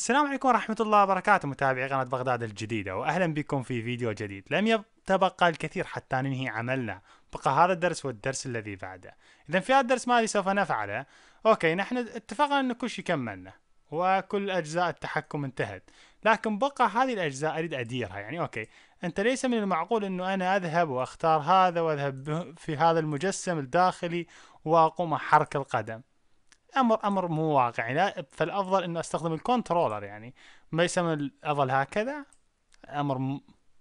السلام عليكم ورحمة الله وبركاته متابعي قناة بغداد الجديدة وأهلا بكم في فيديو جديد لم يتبقى الكثير حتى ننهي عملنا بقى هذا الدرس والدرس الذي بعده إذا في هذا الدرس ماذا سوف نفعله أوكي نحن اتفقنا أن كل شيء كملنا وكل أجزاء التحكم انتهت لكن بقى هذه الأجزاء أريد أديرها يعني أوكي أنت ليس من المعقول أنه أنا أذهب وأختار هذا وأذهب في هذا المجسم الداخلي وأقوم حرك القدم امر امر مو واقعي يعني فالافضل انه استخدم الكنترولر يعني ما يسمى الافضل هكذا امر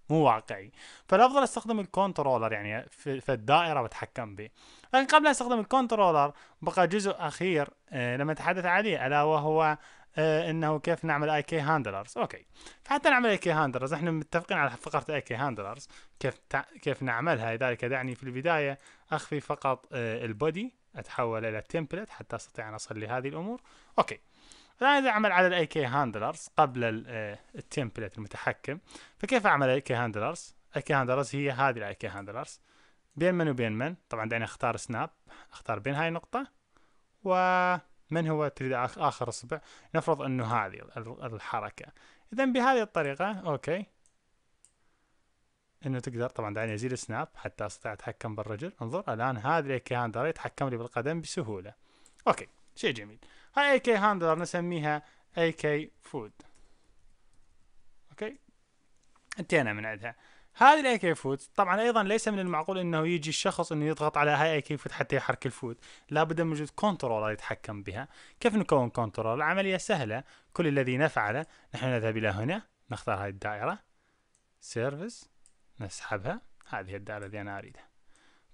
مو واقعي فالافضل استخدم الكنترولر يعني في, الدائره بتحكم به لكن قبل ان استخدم الكنترولر بقى جزء اخير آه، لما نتحدث عليه الا وهو آه، انه كيف نعمل اي كي هاندلرز اوكي فحتى نعمل اي كي هاندلرز احنا متفقين على فقره اي كي هاندلرز كيف كيف نعملها لذلك دعني في البدايه اخفي فقط آه، البودي اتحول الى تمبلت حتى استطيع ان اصل لهذه الامور اوكي الان اذا اعمل على الاي كي هاندلرز قبل التمبلت آه، المتحكم فكيف اعمل الاي كي هاندلرز الاي كي هاندلرز هي هذه الاي كي هاندلرز بين من وبين من طبعا دعني اختار سناب اختار بين هاي النقطه ومن هو تريد اخر اصبع نفرض انه هذه الحركه اذا بهذه الطريقه اوكي انه تقدر طبعا دعني ازيل السناب حتى استطيع اتحكم بالرجل انظر الان هذا الاي هاندلر يتحكم لي بالقدم بسهوله اوكي شيء جميل هاي اي كي هاندلر نسميها اي كي فود اوكي انتهينا من عندها هذه الاي كي فود طبعا ايضا ليس من المعقول انه يجي الشخص انه يضغط على هاي اي كي فود حتى يحرك الفود لابد من وجود كنترولر يتحكم بها كيف نكون كنترولر العمليه سهله كل الذي نفعله نحن نذهب الى هنا نختار هاي الدائره سيرفيس نسحبها هذه الدالة اللي أنا أريدها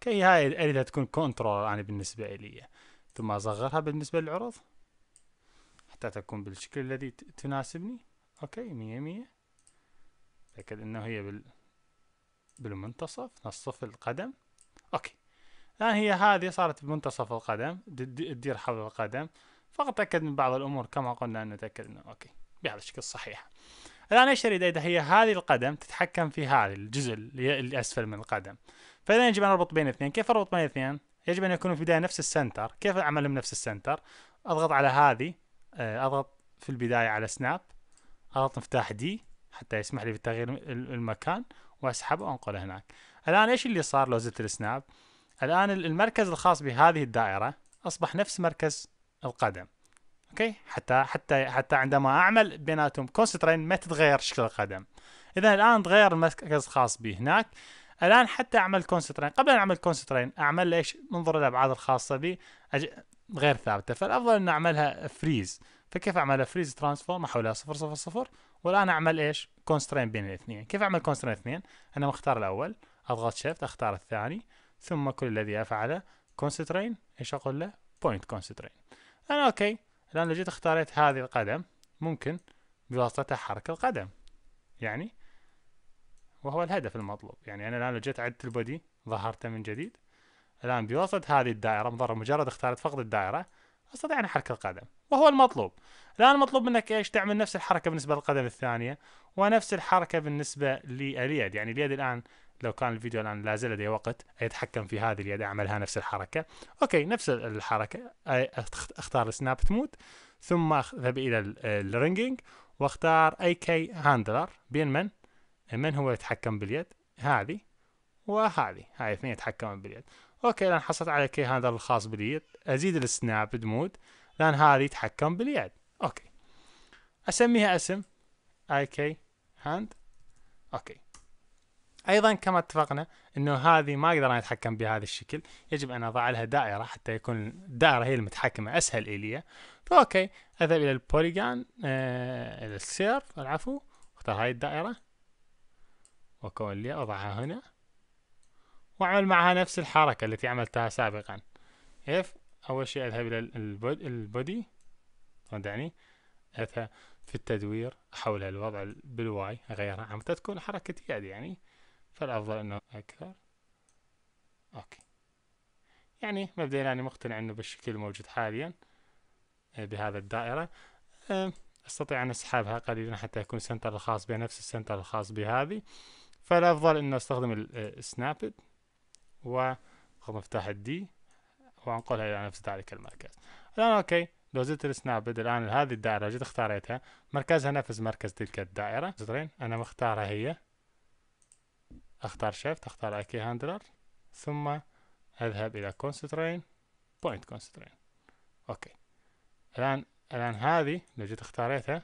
كي هاي أريدها تكون كنترول أنا يعني بالنسبة إلي ثم أصغرها بالنسبة للعروض حتى تكون بالشكل الذي تناسبني أوكي مية مية أتأكد أنه هي بال... بالمنتصف نصف القدم أوكي الآن هي هذه صارت بمنتصف القدم تدير حول القدم فقط تأكد من بعض الأمور كما قلنا أن نتأكد أنه أوكي بهذا الشكل الصحيح الآن ايش أريد اذا هي هذه القدم تتحكم في هذه الجزء اللي أسفل من القدم فإذا يجب أن أربط بين اثنين كيف أربط بين اثنين يجب أن يكونوا في البداية نفس السنتر كيف أعملهم نفس السنتر؟ أضغط على هذه آه، أضغط في البداية على سناب أضغط مفتاح دي حتى يسمح لي بتغيير المكان واسحب وأنقله هناك الآن إيش اللي صار لو زدت السناب؟ الآن المركز الخاص بهذه الدائرة أصبح نفس مركز القدم اوكي حتى حتى حتى عندما اعمل بيناتهم كونسترين ما تتغير شكل القدم اذا الان تغير المركز الخاص بي هناك الان حتى اعمل كونسترين قبل ان اعمل كونسترين اعمل ايش منظر الابعاد الخاصه بي أج... غير ثابته فالافضل ان اعملها فريز فكيف اعملها فريز ترانسفورم احولها صفر صفر صفر والان اعمل ايش كونسترين بين الاثنين كيف اعمل كونسترين اثنين انا مختار الاول اضغط شيفت اختار الثاني ثم كل الذي افعله كونسترين ايش اقول له بوينت كونسترين انا اوكي الآن لو جيت اختاريت هذه القدم ممكن بواسطتها حرك القدم يعني وهو الهدف المطلوب يعني أنا الآن لو جيت عدت البودي ظهرته من جديد الآن بواسطة هذه الدائرة مجرد مجرد اختارت فقط الدائرة أستطيع أن أحرك القدم وهو المطلوب الآن المطلوب منك إيش تعمل نفس الحركة بالنسبة للقدم الثانية ونفس الحركة بالنسبة لليد يعني اليد الآن لو كان الفيديو الان لا زال لدي وقت اتحكم في هذه اليد اعملها نفس الحركه اوكي نفس الحركه اختار سناب مود ثم اذهب الى الرينجينج واختار اي كي هاندلر بين من من هو يتحكم باليد هذه وهذه هاي اثنين يتحكمون باليد اوكي الان حصلت على كي هاندلر الخاص باليد ازيد السناب مود لان هذه يتحكم باليد اوكي اسميها اسم اي كي هاند اوكي ايضا كما اتفقنا انه هذه ما اقدر انا اتحكم بهذا الشكل يجب ان اضع لها دائره حتى يكون الدائره هي المتحكمه اسهل الي فاوكي اذهب الى البوليجان آه الى السير العفو اختار هاي الدائره واكون لي اضعها هنا واعمل معها نفس الحركه التي عملتها سابقا كيف اول شيء اذهب الى البودي دعني اذهب في التدوير احولها الوضع بالواي اغيرها عم تكون حركة يد يعني فالأفضل أنه أكثر أوكي يعني مبدئيا أنا يعني مقتنع أنه بالشكل الموجود حاليا آه، بهذا الدائرة آه، أستطيع أن أسحبها قليلا حتى يكون سنتر الخاص بها نفس السنتر الخاص بهذه فالأفضل أنه أستخدم السنابد آه، وخذ مفتاح الدي وأنقلها إلى نفس ذلك المركز الآن أوكي لو زدت السنابد الآن هذه الدائرة جيت اختاريتها مركزها نفس مركز تلك الدائرة زدرين أنا مختارها هي أختار شيفت أختار أكي هاندلر ثم أذهب إلى كونسترين بوينت كونسترين أوكي الآن الآن هذه لو جيت اختاريتها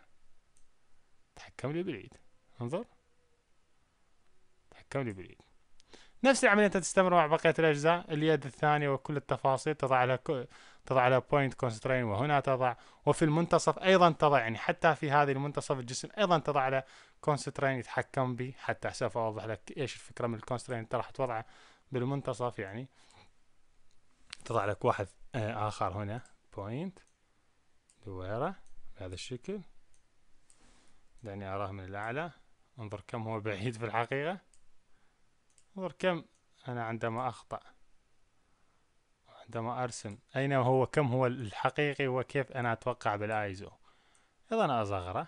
تحكم لي باليد انظر تحكم لي باليد نفس العملية أنت تستمر مع بقية الأجزاء اليد الثانية وكل التفاصيل تضع لها تضع لها بوينت كونسترين وهنا تضع وفي المنتصف أيضا تضع يعني حتى في هذه المنتصف الجسم أيضا تضع له كونسترين يتحكم به حتى سوف أوضح لك إيش الفكرة من الكونسترين أنت راح توضعه بالمنتصف يعني تضع لك واحد آه، آخر هنا بوينت دويرة بهذا الشكل دعني أراه من الأعلى انظر كم هو بعيد في الحقيقة انظر كم أنا عندما أخطأ عندما أرسم أين هو كم هو الحقيقي وكيف أنا أتوقع بالآيزو أيضا أصغره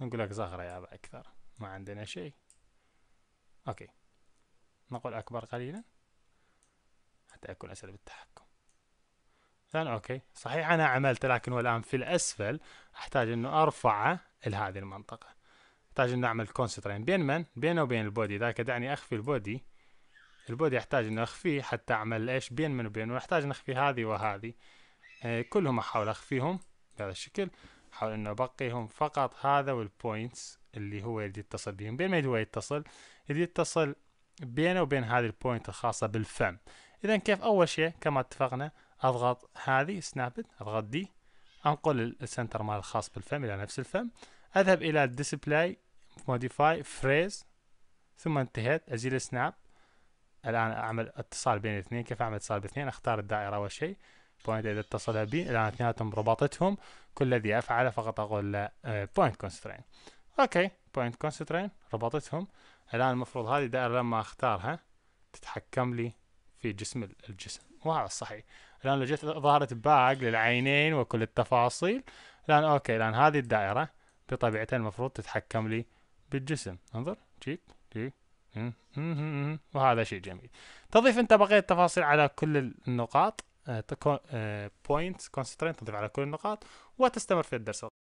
نقول لك صغره يابا أكثر ما عندنا شيء أوكي نقول أكبر قليلا حتى أكون أسهل بالتحكم الآن أوكي صحيح أنا عملت لكن والآن في الأسفل أحتاج أنه أرفعه لهذه المنطقة يحتاج انه اعمل كونسترين بين من بينه وبين البودي ذاك دعني اخفي البودي البودي يحتاج انه اخفيه حتى اعمل ايش بين من وبينه ويحتاج ان اخفي هذه وهذه آه، كلهم احاول اخفيهم بهذا الشكل احاول انه ابقيهم فقط هذا والبوينتس اللي هو اللي يتصل بهم بين ما هو يتصل اللي يتصل بينه وبين هذه البوينت الخاصة بالفم اذا كيف اول شيء كما اتفقنا اضغط هذه سنابت اضغط دي انقل السنتر مال الخاص بالفم الى نفس الفم أذهب إلى الديسبلاي موديفاي فريز ثم انتهيت أزيل سناب الآن أعمل اتصال بين الاثنين كيف أعمل اتصال بين الاثنين أختار الدائرة أول شيء بوينت إذا اتصل بي الآن اثنيناتهم ربطتهم كل الذي أفعله فقط أقول له بوينت كونسترين أوكي بوينت كونسترين ربطتهم الآن المفروض هذه الدائرة لما أختارها تتحكم لي في جسم الجسم وهذا الصحيح الآن لو جت ظهرت باق للعينين وكل التفاصيل الآن أوكي الآن هذه الدائرة بطبيعتها المفروض تتحكم لي بالجسم انظر تشيك تشيك وهذا شيء جميل تضيف انت بقية التفاصيل على كل النقاط بوينتس آه، كونسترينت آه، تضيف على كل النقاط وتستمر في الدرس